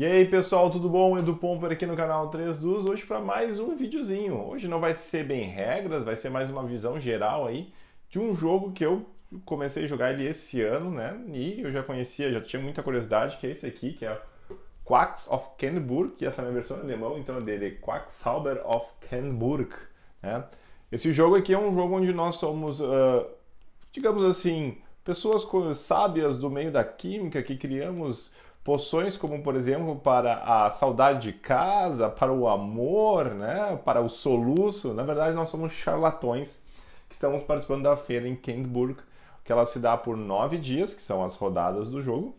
E aí pessoal, tudo bom? Edu Pomper aqui no canal 3 Dus, hoje para mais um videozinho. Hoje não vai ser bem regras, vai ser mais uma visão geral aí de um jogo que eu comecei a jogar ele esse ano, né? E eu já conhecia, já tinha muita curiosidade, que é esse aqui, que é Quacks of Kenburg, e essa é a minha versão em alemão, então é dele, Quacksalber of Kenburg, né? Esse jogo aqui é um jogo onde nós somos, uh, digamos assim, pessoas sábias do meio da química que criamos Poções como, por exemplo, para a saudade de casa, para o amor, né? para o soluço. Na verdade, nós somos charlatões que estamos participando da feira em Kendburg, que ela se dá por nove dias, que são as rodadas do jogo.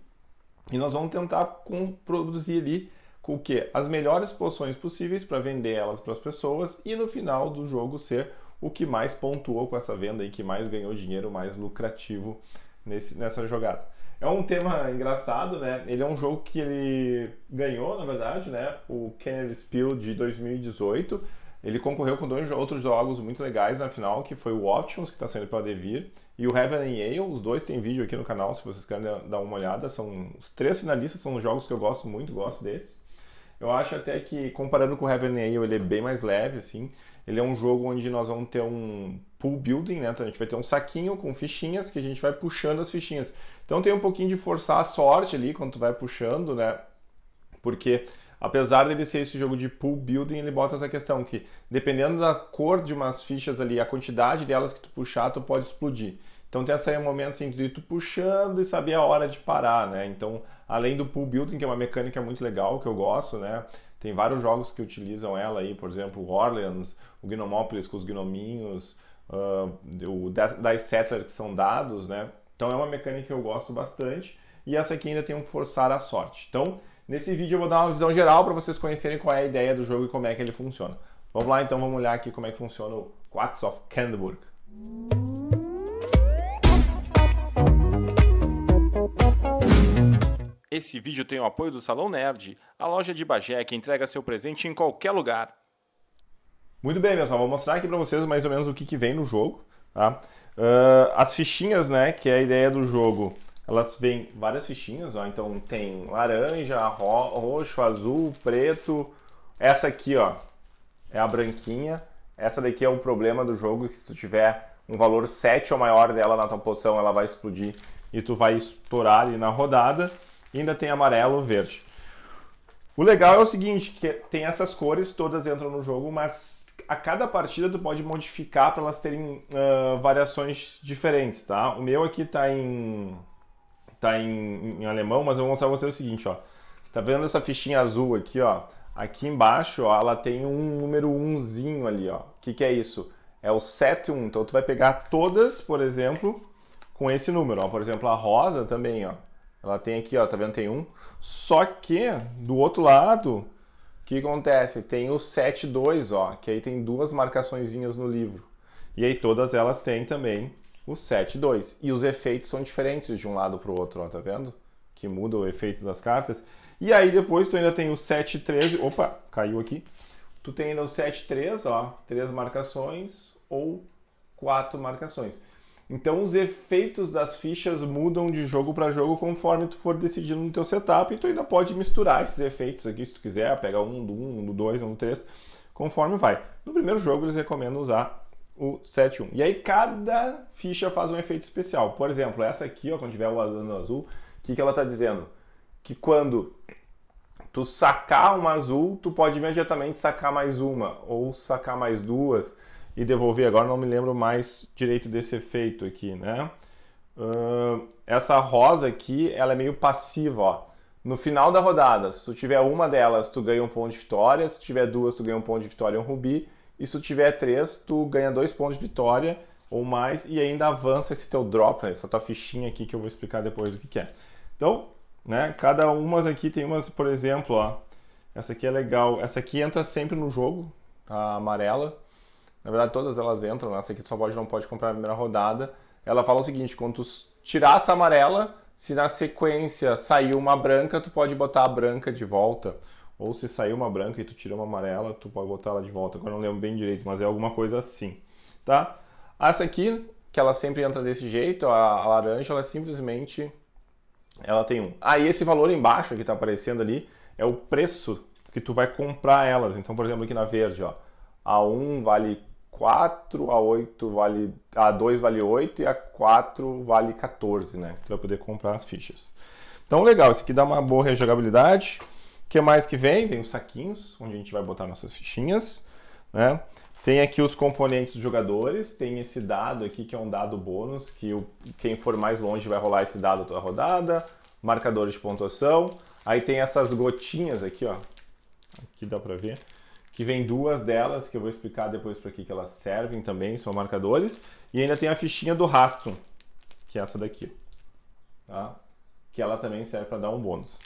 E nós vamos tentar produzir ali com o que? As melhores poções possíveis para vender elas para as pessoas e no final do jogo ser o que mais pontuou com essa venda e que mais ganhou dinheiro, mais lucrativo nesse, nessa jogada. É um tema engraçado, né? Ele é um jogo que ele ganhou, na verdade, né? O Kennedy Spiel de 2018. Ele concorreu com dois outros jogos muito legais na final, que foi o Options, que está saindo pela Devir, e o Heaven and Yale. Os dois têm vídeo aqui no canal, se vocês querem dar uma olhada. São os três finalistas, são jogos que eu gosto muito, gosto desses. Eu acho até que, comparando com o Heaven and Yale, ele é bem mais leve, assim. Ele é um jogo onde nós vamos ter um pool building, né? Então a gente vai ter um saquinho com fichinhas que a gente vai puxando as fichinhas. Então tem um pouquinho de forçar a sorte ali quando tu vai puxando, né? Porque apesar dele ser esse jogo de pool building, ele bota essa questão que dependendo da cor de umas fichas ali, a quantidade delas que tu puxar, tu pode explodir. Então tem um momento assim de tu puxando e saber a hora de parar, né? Então, além do pool building, que é uma mecânica muito legal que eu gosto, né? Tem vários jogos que utilizam ela aí, por exemplo, o Orleans, o Gnomópolis com os gnominhos, uh, o Dice Settler que são dados, né? Então é uma mecânica que eu gosto bastante e essa aqui ainda tem um forçar a sorte. Então, nesse vídeo eu vou dar uma visão geral para vocês conhecerem qual é a ideia do jogo e como é que ele funciona. Vamos lá, então vamos olhar aqui como é que funciona o Quacks of Música Esse vídeo tem o apoio do Salão Nerd, a loja de Bagé que entrega seu presente em qualquer lugar. Muito bem, pessoal, vou mostrar aqui para vocês mais ou menos o que, que vem no jogo. Tá? Uh, as fichinhas, né, que é a ideia do jogo, elas vêm várias fichinhas, ó, então tem laranja, ro roxo, azul, preto. Essa aqui ó, é a branquinha, essa daqui é o problema do jogo, que se tu tiver um valor 7 ou maior dela na tua poção, ela vai explodir e tu vai estourar ali na rodada ainda tem amarelo, verde. O legal é o seguinte, que tem essas cores, todas entram no jogo, mas a cada partida tu pode modificar para elas terem uh, variações diferentes, tá? O meu aqui tá em tá em, em, alemão, mas eu vou mostrar pra você o seguinte, ó. Tá vendo essa fichinha azul aqui, ó? Aqui embaixo, ó, ela tem um número 1zinho ali, ó. O que, que é isso? É o 7 1. Então tu vai pegar todas, por exemplo, com esse número, ó. Por exemplo, a rosa também, ó. Ela tem aqui, ó, tá vendo? Tem um. Só que do outro lado, o que acontece? Tem o 7-2, ó, que aí tem duas marcaçõezinhas no livro. E aí todas elas têm também o 7-2. E os efeitos são diferentes de um lado para o outro, ó, tá vendo? Que muda o efeito das cartas. E aí depois tu ainda tem o 7-13. Opa, caiu aqui. Tu tem ainda o 7-3, ó, três marcações ou quatro marcações. Então os efeitos das fichas mudam de jogo para jogo conforme tu for decidindo no teu setup e tu ainda pode misturar esses efeitos aqui se tu quiser, pega um do 1, um do 2, um do 3, conforme vai. No primeiro jogo eles recomendam usar o 7-1. E aí cada ficha faz um efeito especial. Por exemplo, essa aqui, ó, quando tiver o azul no azul, o que, que ela está dizendo? Que quando tu sacar uma azul, tu pode imediatamente sacar mais uma, ou sacar mais duas e devolver. Agora não me lembro mais direito desse efeito aqui, né? Uh, essa rosa aqui, ela é meio passiva, ó. No final da rodada, se tu tiver uma delas, tu ganha um ponto de vitória. Se tiver duas, tu ganha um ponto de vitória e um rubi. E se tu tiver três, tu ganha dois pontos de vitória ou mais e ainda avança esse teu drop, essa tua fichinha aqui que eu vou explicar depois o que, que é. Então, né, cada umas aqui tem umas, por exemplo, ó, essa aqui é legal, essa aqui entra sempre no jogo, a amarela, na verdade todas elas entram, né? essa aqui tu só pode não pode comprar na primeira rodada. Ela fala o seguinte: quando tu tirar essa amarela, se na sequência sair uma branca, tu pode botar a branca de volta. Ou se sair uma branca e tu tira uma amarela, tu pode botar ela de volta. Agora não lembro bem direito, mas é alguma coisa assim, tá? Essa aqui, que ela sempre entra desse jeito, a, a laranja, ela é simplesmente ela tem um. Aí ah, esse valor embaixo que está aparecendo ali é o preço que tu vai comprar elas. Então, por exemplo, aqui na verde, ó, a 1 vale 4, a 8 vale. A 2 vale 8 e a 4 vale 14, né? você vai poder comprar as fichas. Então, legal, isso aqui dá uma boa rejogabilidade. O que mais que vem? Vem os saquinhos, onde a gente vai botar nossas fichinhas, né? Tem aqui os componentes dos jogadores, tem esse dado aqui que é um dado bônus, que o, quem for mais longe vai rolar esse dado toda rodada, marcadores de pontuação. Aí tem essas gotinhas aqui, ó. Aqui dá pra ver que vem duas delas, que eu vou explicar depois para que, elas servem também, são marcadores. E ainda tem a fichinha do rato, que é essa daqui, tá? que ela também serve para dar um bônus.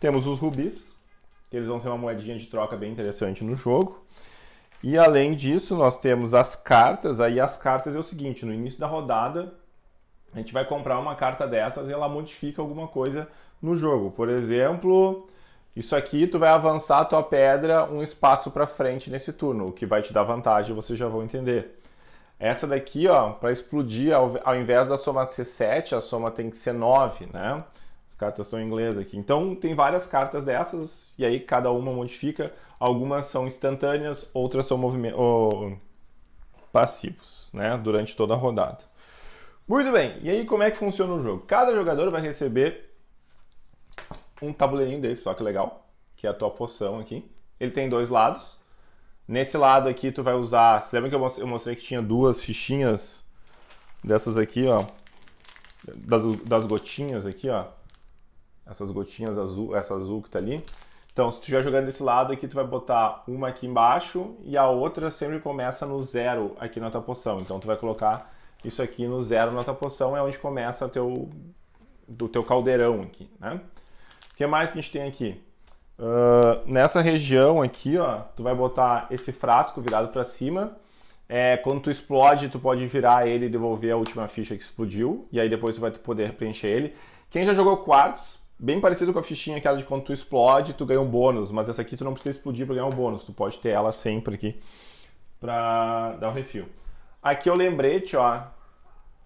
Temos os rubis, que eles vão ser uma moedinha de troca bem interessante no jogo. E além disso, nós temos as cartas. Aí as cartas é o seguinte, no início da rodada, a gente vai comprar uma carta dessas e ela modifica alguma coisa no jogo. Por exemplo, isso aqui, tu vai avançar a tua pedra um espaço para frente nesse turno, o que vai te dar vantagem, vocês já vão entender. Essa daqui, ó, para explodir, ao, ao invés da soma ser 7, a soma tem que ser 9, né? As cartas estão em inglês aqui. Então, tem várias cartas dessas, e aí cada uma modifica. Algumas são instantâneas, outras são passivos, né? Durante toda a rodada. Muito bem, e aí como é que funciona o jogo? Cada jogador vai receber um tabuleirinho desse, só que legal, que é a tua poção aqui. Ele tem dois lados. Nesse lado aqui tu vai usar, você lembra que eu mostrei que tinha duas fichinhas dessas aqui, ó, das, das gotinhas aqui, ó. Essas gotinhas azul, essa azul que tá ali. Então, se tu estiver jogando desse lado aqui, tu vai botar uma aqui embaixo e a outra sempre começa no zero aqui na tua poção. Então, tu vai colocar isso aqui no zero na tua poção, é onde começa teu, do teu caldeirão aqui, né? que mais que a gente tem aqui? Uh, nessa região aqui, ó, tu vai botar esse frasco virado para cima. É, quando tu explode, tu pode virar ele e devolver a última ficha que explodiu. E aí depois tu vai poder preencher ele. Quem já jogou Quartz, bem parecido com a fichinha aquela de quando tu explode, tu ganha um bônus. Mas essa aqui tu não precisa explodir para ganhar um bônus. Tu pode ter ela sempre aqui para dar um refil. Aqui é o lembrete, ó,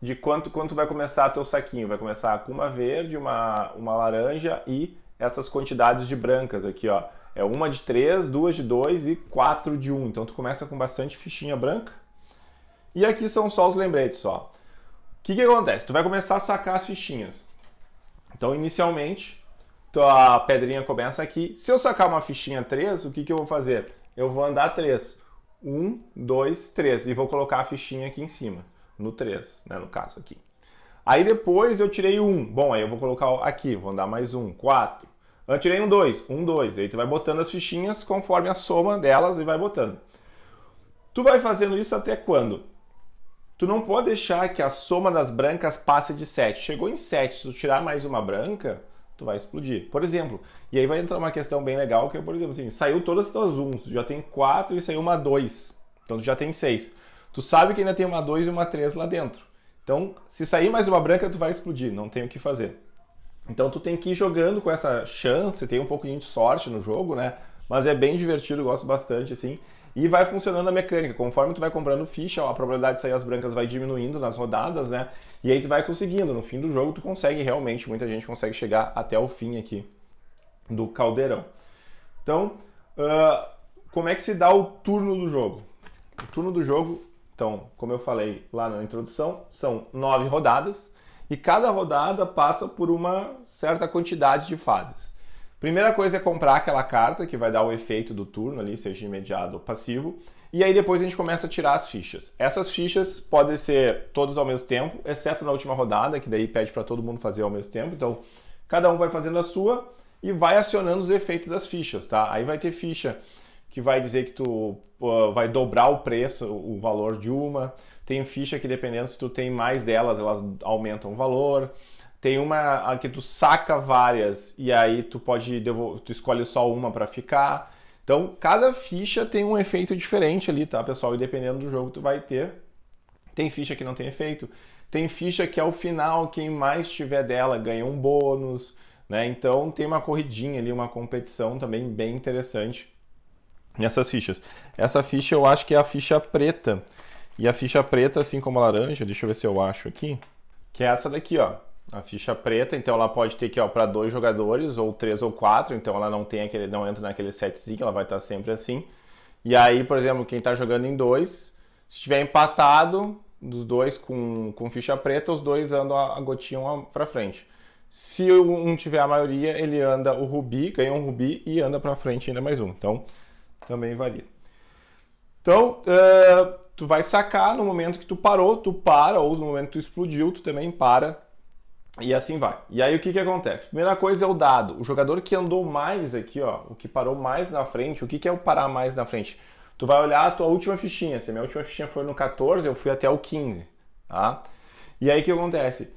de quanto, quanto vai começar teu saquinho. Vai começar com uma verde, uma, uma laranja e essas quantidades de brancas aqui, ó. É uma de 3, duas de 2 e quatro de um. Então tu começa com bastante fichinha branca. E aqui são só os lembretes, ó. O que, que acontece? Tu vai começar a sacar as fichinhas. Então, inicialmente, tua pedrinha começa aqui. Se eu sacar uma fichinha 3, o que, que eu vou fazer? Eu vou andar 3. 1, 2, 3. E vou colocar a fichinha aqui em cima. No 3, né? No caso aqui. Aí depois eu tirei 1. Bom, aí eu vou colocar aqui. Vou andar mais um, 4, eu tirei um 2, um 2. Aí tu vai botando as fichinhas conforme a soma delas e vai botando. Tu vai fazendo isso até quando? Tu não pode deixar que a soma das brancas passe de 7. Chegou em 7, se tu tirar mais uma branca, tu vai explodir. Por exemplo, e aí vai entrar uma questão bem legal que é, por exemplo, assim, saiu todas as tuas 1s, já tem 4 e saiu uma 2. Então tu já tem 6. Tu sabe que ainda tem uma 2 e uma 3 lá dentro. Então, se sair mais uma branca, tu vai explodir, não tem o que fazer. Então tu tem que ir jogando com essa chance, tem um pouquinho de sorte no jogo, né? Mas é bem divertido, gosto bastante, assim. E vai funcionando a mecânica. Conforme tu vai comprando ficha, a probabilidade de sair as brancas vai diminuindo nas rodadas, né? E aí tu vai conseguindo. No fim do jogo, tu consegue realmente, muita gente consegue chegar até o fim aqui do caldeirão. Então, uh, como é que se dá o turno do jogo? O turno do jogo, então, como eu falei lá na introdução, são nove rodadas e cada rodada passa por uma certa quantidade de fases. Primeira coisa é comprar aquela carta que vai dar o efeito do turno ali, seja imediato ou passivo. E aí depois a gente começa a tirar as fichas. Essas fichas podem ser todas ao mesmo tempo, exceto na última rodada, que daí pede para todo mundo fazer ao mesmo tempo. Então, cada um vai fazendo a sua e vai acionando os efeitos das fichas, tá? Aí vai ter ficha que vai dizer que tu uh, vai dobrar o preço, o valor de uma. Tem ficha que dependendo se tu tem mais delas, elas aumentam o valor. Tem uma que tu saca várias e aí tu pode tu escolhe só uma para ficar. Então, cada ficha tem um efeito diferente ali, tá, pessoal? E dependendo do jogo tu vai ter. Tem ficha que não tem efeito, tem ficha que ao final quem mais tiver dela ganha um bônus, né? Então tem uma corridinha ali, uma competição também bem interessante nessas fichas. Essa ficha eu acho que é a ficha preta. E a ficha preta, assim como a laranja, deixa eu ver se eu acho aqui, que é essa daqui, ó. A ficha preta, então ela pode ter aqui, ó, para dois jogadores, ou três ou quatro, então ela não tem aquele, não entra naquele setzinho, ela vai estar tá sempre assim. E aí, por exemplo, quem está jogando em dois, se estiver empatado, dos dois com, com ficha preta, os dois andam a, a gotinha para frente. Se um tiver a maioria, ele anda o rubi, ganha um rubi e anda para frente ainda mais um. Então, também varia. Então, uh, tu vai sacar no momento que tu parou, tu para, ou no momento que tu explodiu, tu também para, e assim vai. E aí o que, que acontece? Primeira coisa é o dado. O jogador que andou mais aqui, ó, o que parou mais na frente, o que, que é o parar mais na frente? Tu vai olhar a tua última fichinha. Se a minha última fichinha foi no 14, eu fui até o 15, tá? E aí o que acontece?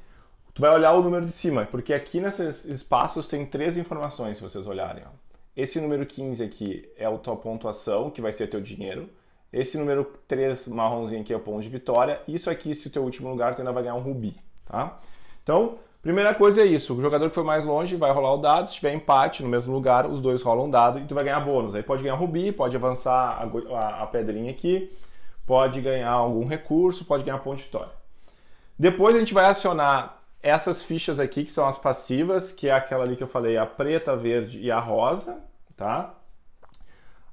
Tu vai olhar o número de cima, porque aqui nesses espaços tem três informações, se vocês olharem. Ó. Esse número 15 aqui é a tua pontuação, que vai ser teu dinheiro. Esse número 3 marronzinho aqui é o ponto de vitória. Isso aqui, se o teu último lugar, tu ainda vai ganhar um rubi, tá? Então, primeira coisa é isso. O jogador que foi mais longe vai rolar o dado. Se tiver empate no mesmo lugar, os dois rolam dado e tu vai ganhar bônus. Aí pode ganhar rubi, pode avançar a, a, a pedrinha aqui, pode ganhar algum recurso, pode ganhar ponto de vitória. Depois a gente vai acionar essas fichas aqui, que são as passivas, que é aquela ali que eu falei, a preta, a verde e a rosa, tá?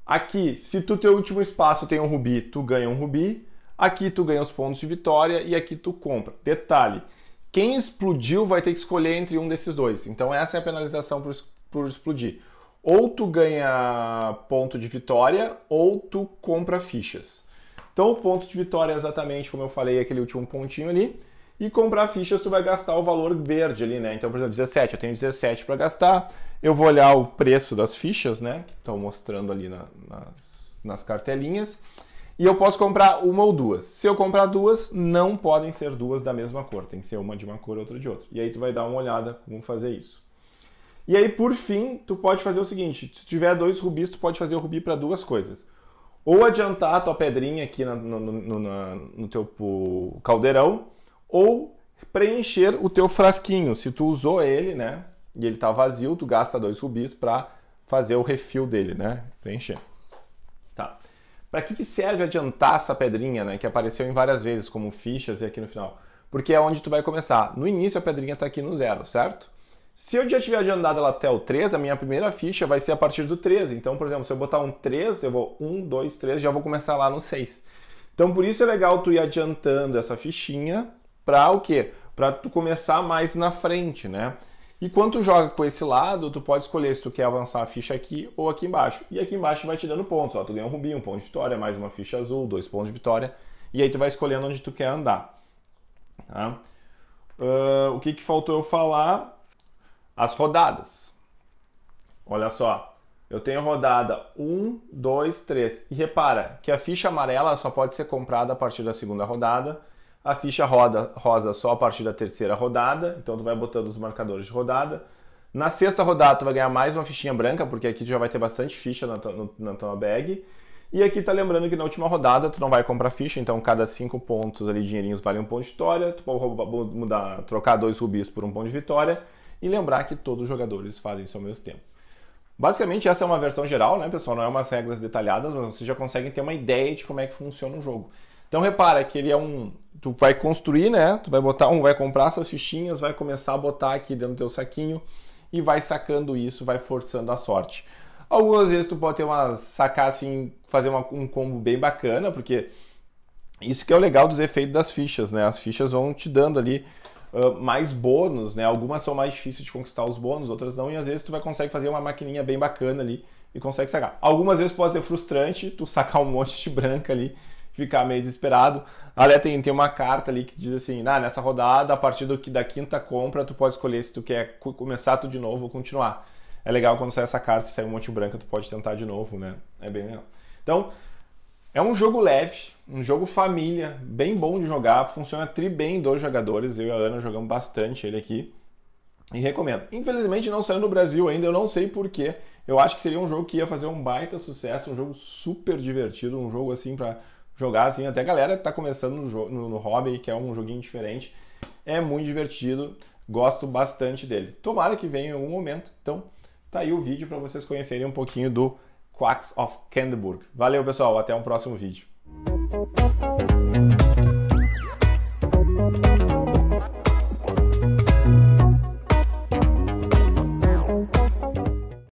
Aqui, se tu teu último espaço tem um rubi, tu ganha um rubi. Aqui tu ganha os pontos de vitória e aqui tu compra. Detalhe, quem explodiu vai ter que escolher entre um desses dois. Então essa é a penalização por, por explodir. Ou tu ganha ponto de vitória ou tu compra fichas. Então o ponto de vitória é exatamente como eu falei, aquele último pontinho ali. E comprar fichas, tu vai gastar o valor verde ali, né? Então, por exemplo, 17, eu tenho 17 para gastar. Eu vou olhar o preço das fichas, né? Que estão mostrando ali na, nas, nas cartelinhas. E eu posso comprar uma ou duas. Se eu comprar duas, não podem ser duas da mesma cor. Tem que ser uma de uma cor, outra de outra. E aí tu vai dar uma olhada como fazer isso. E aí, por fim, tu pode fazer o seguinte: se tiver dois rubis, tu pode fazer o rubi para duas coisas. Ou adiantar a tua pedrinha aqui no, no, no teu caldeirão, ou preencher o teu frasquinho. Se tu usou ele, né, e ele tá vazio, tu gasta dois rubis para fazer o refil dele, né, preencher. Tá. Para que, que serve adiantar essa pedrinha, né, que apareceu em várias vezes como fichas e aqui no final? Porque é onde tu vai começar. No início a pedrinha tá aqui no zero, certo? Se eu já tiver adiantado ela até o 3, a minha primeira ficha vai ser a partir do 13. Então, por exemplo, se eu botar um 3, eu vou 1, 2, 3, já vou começar lá no 6. Então, por isso é legal tu ir adiantando essa fichinha para o quê? Para tu começar mais na frente, né? E quando tu joga com esse lado, tu pode escolher se tu quer avançar a ficha aqui ou aqui embaixo. E aqui embaixo vai te dando pontos, ó, tu ganha um rubi, um ponto de vitória, mais uma ficha azul, dois pontos de vitória, e aí tu vai escolhendo onde tu quer andar. Tá? Uh, o que, que faltou eu falar? As rodadas. Olha só, eu tenho rodada 1, 2, 3. E repara que a ficha amarela só pode ser comprada a partir da segunda rodada a ficha roda, rosa só a partir da terceira rodada, então tu vai botando os marcadores de rodada. Na sexta rodada tu vai ganhar mais uma fichinha branca, porque aqui tu já vai ter bastante ficha na tua, na tua bag. E aqui tá lembrando que na última rodada tu não vai comprar ficha, então cada cinco pontos ali, dinheirinhos, vale um ponto de vitória. Tu pode mudar, trocar dois rubis por um ponto de vitória. E lembrar que todos os jogadores fazem isso ao mesmo tempo. Basicamente, essa é uma versão geral, né, pessoal? Não é umas regras detalhadas, mas vocês já conseguem ter uma ideia de como é que funciona o jogo. Então repara que ele é um. Tu vai construir, né? Tu vai botar um, vai comprar essas fichinhas, vai começar a botar aqui dentro do teu saquinho e vai sacando isso, vai forçando a sorte. Algumas vezes tu pode ter uma sacar assim, fazer uma, um combo bem bacana, porque isso que é o legal dos efeitos das fichas, né? As fichas vão te dando ali uh, mais bônus, né? Algumas são mais difíceis de conquistar os bônus, outras não, e às vezes tu vai conseguir fazer uma maquininha bem bacana ali e consegue sacar. Algumas vezes pode ser frustrante tu sacar um monte de branca ali ficar meio desesperado. Ali tem, tem uma carta ali que diz assim: ah, nessa rodada, a partir do, da quinta compra, tu pode escolher se tu quer começar tudo de novo ou continuar. É legal quando sai essa carta, e sai um monte branco tu pode tentar de novo, né? É bem legal. Então, é um jogo leve, um jogo família, bem bom de jogar, funciona tri bem dois jogadores. Eu e a Ana jogamos bastante ele aqui. E recomendo. Infelizmente não saiu no Brasil ainda, eu não sei porquê. Eu acho que seria um jogo que ia fazer um baita sucesso, um jogo super divertido, um jogo assim para jogar assim. Até a galera que tá começando no, no, no hobby, que é um joguinho diferente, é muito divertido. Gosto bastante dele. Tomara que venha em algum momento. Então, tá aí o vídeo para vocês conhecerem um pouquinho do Quacks of Candyburg. Valeu, pessoal. Até um próximo vídeo.